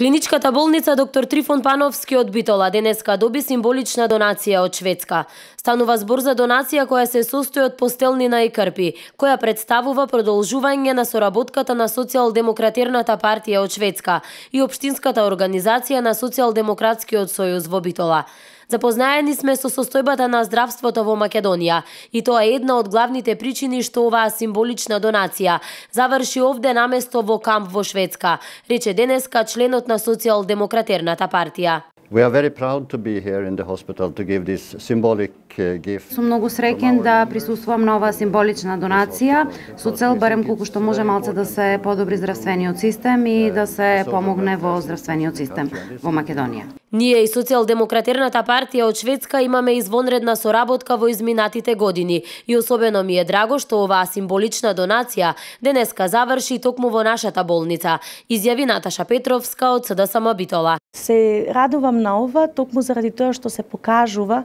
Клиничката болница доктор Трифон Пановски од Битола денеска доби символична донација од Шведска. Станува збор за донација која се состои од постелнина и крпи, која представува продолжување на соработката на Социјалдемократерната партија од Шведска и Обштинската организација на Социјалдемократскиот сојуз во Битола. Запознаени сме со состојбата на здравството во Македонија и тоа е една од главните причини што оваа символична донација заврши овде наместо во камп во Шведска, рече денеска членот на социјалдемократерната партија. We are very proud to be here in the hospital to give this symbolic uh, gift. Сум многу среќен да присуствувам на оваа символична донација со цел барем колку што може малце да се подобри здравствениот систем и да се помогне во здравствениот систем во Македонија. Ние и Социјалдемократерната партија од Шведска имаме извонредна соработка во изминатите години и особено ми е драго што оваа символична донација денеска заврши токму во нашата болница, изјави Наташа Петровска од СДСМ Битола. Се радувам на ова токму заради тоа што се покажува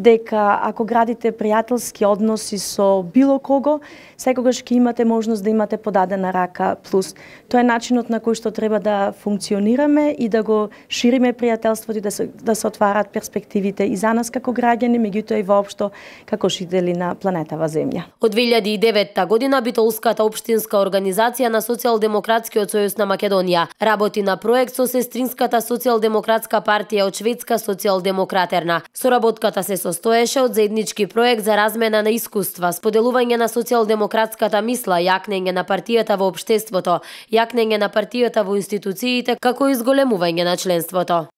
дека ако градите пријателски односи со било кого, секогаш ќе имате можност да имате подадена рака плюс. Тоа е начинот на кој што треба да функционираме и да го шириме пријателството партнерството и да се, да се отварат перспективите и за нас како граѓани, меѓутоа и воопшто како жители на планетава Земја. Од 2009 година Битолската општинска организација на Социјалдемократскиот сојуз на Македонија работи на проект со сестринската Социјалдемократска партија од Шведска Социјалдемократерна. Соработката се состоеше од заеднички проект за размена на искуства, споделување на социјалдемократската мисла, јакнење на партијата во општеството, јакнење на партијата во институциите, како и изголемување на членството.